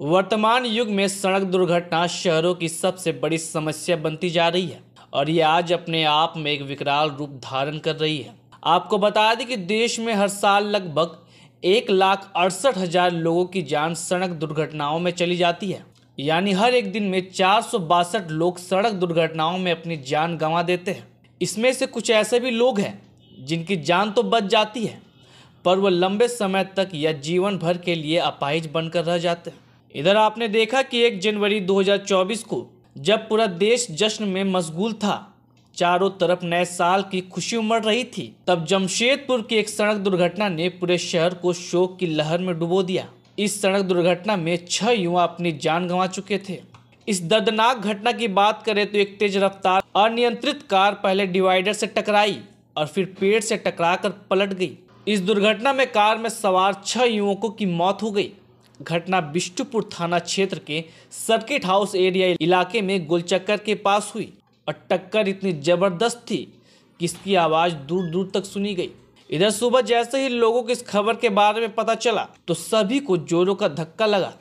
वर्तमान युग में सड़क दुर्घटना शहरों की सबसे बड़ी समस्या बनती जा रही है और ये आज अपने आप में एक विकराल रूप धारण कर रही है आपको बता दें कि देश में हर साल लगभग एक लाख अड़सठ हजार लोगों की जान सड़क दुर्घटनाओं में चली जाती है यानी हर एक दिन में चार लोग सड़क दुर्घटनाओं में अपनी जान गंवा देते हैं इसमें से कुछ ऐसे भी लोग हैं जिनकी जान तो बच जाती है पर वह लंबे समय तक या जीवन भर के लिए अपाहिज बनकर रह जाते हैं इधर आपने देखा कि एक जनवरी 2024 को जब पूरा देश जश्न में मशगूल था चारों तरफ नए साल की खुशी उमड़ रही थी तब जमशेदपुर की एक सड़क दुर्घटना ने पूरे शहर को शोक की लहर में डुबो दिया इस सड़क दुर्घटना में छह युवा अपनी जान गंवा चुके थे इस दर्दनाक घटना की बात करें तो एक तेज रफ्तार अनियंत्रित कार पहले डिवाइडर से टकराई और फिर पेड़ से टकराकर पलट गई इस दुर्घटना में कार में सवार छह युवकों की मौत हो गई घटना बिष्टुपुर थाना क्षेत्र के सर्किट हाउस एरिया इलाके में गोलचक्कर के पास हुई और टक्कर इतनी ज़बरदस्त थी कि इसकी आवाज़ दूर दूर तक सुनी गई इधर सुबह जैसे ही लोगों को इस खबर के बारे में पता चला तो सभी को जोरों का धक्का लगा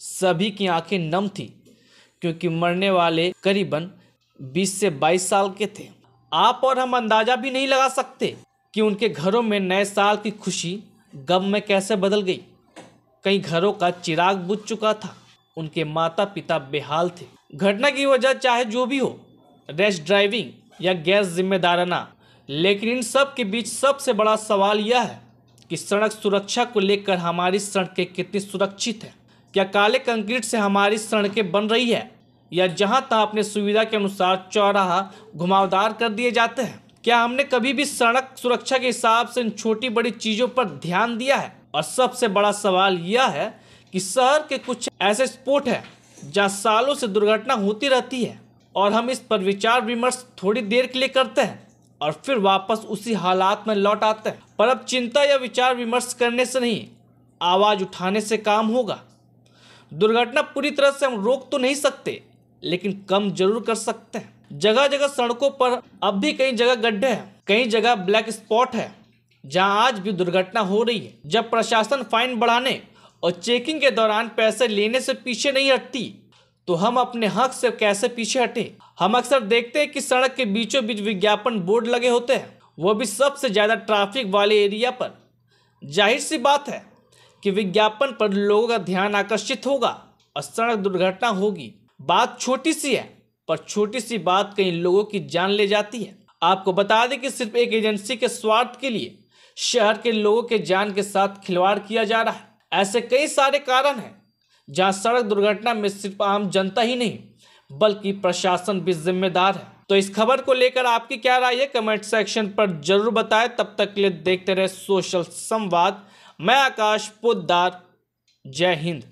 सभी की आंखें नम थी क्योंकि मरने वाले करीबन 20 से 22 साल के थे आप और हम अंदाजा भी नहीं लगा सकते कि उनके घरों में नए साल की खुशी गम में कैसे बदल गई कई घरों का चिराग बुझ चुका था उनके माता पिता बेहाल थे घटना की वजह चाहे जो भी हो रेस्ट ड्राइविंग या गैस जिम्मेदाराना लेकिन इन सब के बीच सबसे बड़ा सवाल यह है कि सड़क सुरक्षा को लेकर हमारी सड़कें कितनी सुरक्षित हैं क्या काले कंक्रीट से हमारी सड़कें बन रही है या जहां तक अपने सुविधा के अनुसार चौराहा घुमावदार कर दिए जाते हैं क्या हमने कभी भी सड़क सुरक्षा के हिसाब से इन छोटी बड़ी चीज़ों पर ध्यान दिया है और सबसे बड़ा सवाल यह है कि शहर के कुछ ऐसे स्पोर्ट हैं जहाँ सालों से दुर्घटना होती रहती है और हम इस पर विचार विमर्श थोड़ी देर के लिए करते हैं और फिर वापस उसी हालात में लौट आते हैं पर अब चिंता या विचार विमर्श करने से नहीं आवाज़ उठाने से काम होगा दुर्घटना पूरी तरह से हम रोक तो नहीं सकते लेकिन कम जरूर कर सकते हैं जगह जगह सड़कों पर अब भी कई जगह गड्ढे हैं कई जगह ब्लैक स्पॉट है जहां आज भी दुर्घटना हो रही है जब प्रशासन फाइन बढ़ाने और चेकिंग के दौरान पैसे लेने से पीछे नहीं हटती तो हम अपने हक से कैसे पीछे हटे हम अक्सर देखते हैं कि सड़क के बीचों बीच विज्ञापन बोर्ड लगे होते हैं वो भी सबसे ज़्यादा ट्रैफिक वाले एरिया पर जाहिर सी बात है कि विज्ञापन पर लोगों का ध्यान आकर्षित होगा और सड़क दुर्घटना होगी बात छोटी सी है पर छोटी सी बात कई लोगों की जान ले जाती है आपको बता दें कि सिर्फ एक एजेंसी के स्वार्थ के लिए शहर के लोगों के जान के साथ खिलवाड़ किया जा रहा है ऐसे कई सारे कारण हैं जहां सड़क दुर्घटना में सिर्फ आम जनता ही नहीं बल्कि प्रशासन भी जिम्मेदार है तो इस खबर को लेकर आपकी क्या राय है कमेंट सेक्शन पर जरूर बताएं तब तक के लिए देखते रहे सोशल संवाद मैं आकाश पोदार जय हिंद